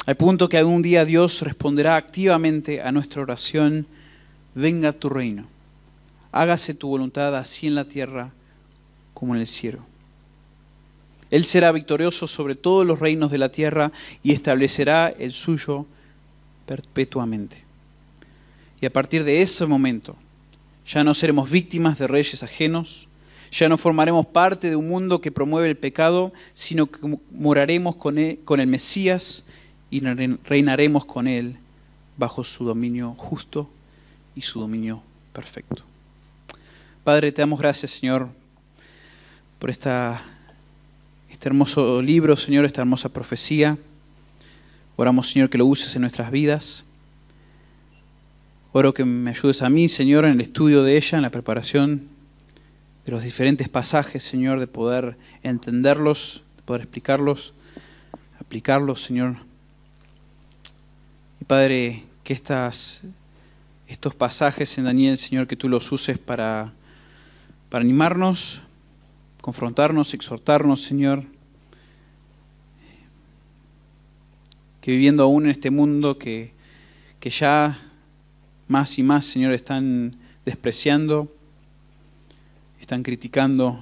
Al punto que algún día Dios responderá activamente a nuestra oración, venga tu reino, hágase tu voluntad así en la tierra como en el cielo. Él será victorioso sobre todos los reinos de la tierra y establecerá el suyo perpetuamente. Y a partir de ese momento ya no seremos víctimas de reyes ajenos, ya no formaremos parte de un mundo que promueve el pecado, sino que moraremos con, e, el Mesías y reinaremos con Él bajo su dominio justo y su dominio perfecto. Padre, te damos gracias, Señor, por esta, este hermoso libro, Señor, esta hermosa profecía. Oramos, Señor, que lo uses en nuestras vidas. Oro que me ayudes a mí, Señor, en el estudio de ella, en la preparación de los diferentes pasajes, Señor, de poder entenderlos, de poder explicarlos, aplicarlos, Señor. Y Padre, que estas, estos pasajes en Daniel, Señor, que tú los uses para, para animarnos, confrontarnos, exhortarnos, Señor. Que viviendo aún en este mundo que, que ya más y más, Señor, están despreciando, están criticando.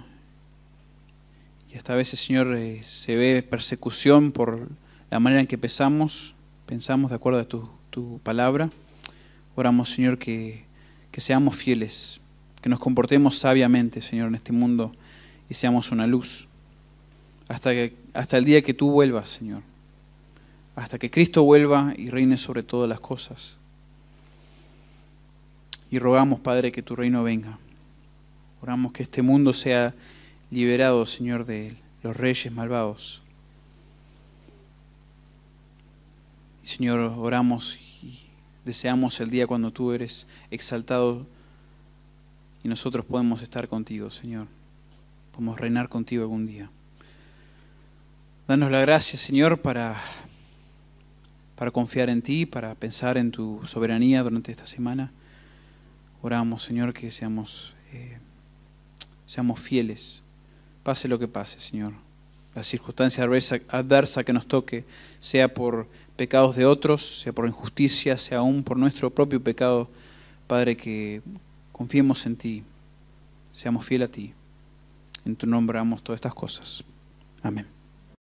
Y hasta a veces, Señor, eh, se ve persecución por la manera en que pensamos, pensamos de acuerdo a tu, palabra. Oramos, Señor, que, que seamos fieles, que nos comportemos sabiamente, Señor, en este mundo y seamos una luz. Hasta, que, hasta el día que tú vuelvas, Señor. Hasta que Cristo vuelva y reine sobre todas las cosas. Y rogamos, Padre, que tu reino venga. Oramos que este mundo sea liberado, Señor, de los reyes malvados. Y, Señor, oramos y deseamos el día cuando tú eres exaltado y nosotros podemos estar contigo, Señor. Podemos reinar contigo algún día. Danos la gracia, Señor, para, para confiar en ti, para pensar en tu soberanía durante esta semana. Oramos, Señor, que seamos... Eh, seamos fieles, pase lo que pase, Señor. La circunstancia adversa que nos toque, sea por pecados de otros, sea por injusticia, sea aún por nuestro propio pecado, Padre, que confiemos en ti, seamos fieles a ti. En tu nombre amamos todas estas cosas. Amén.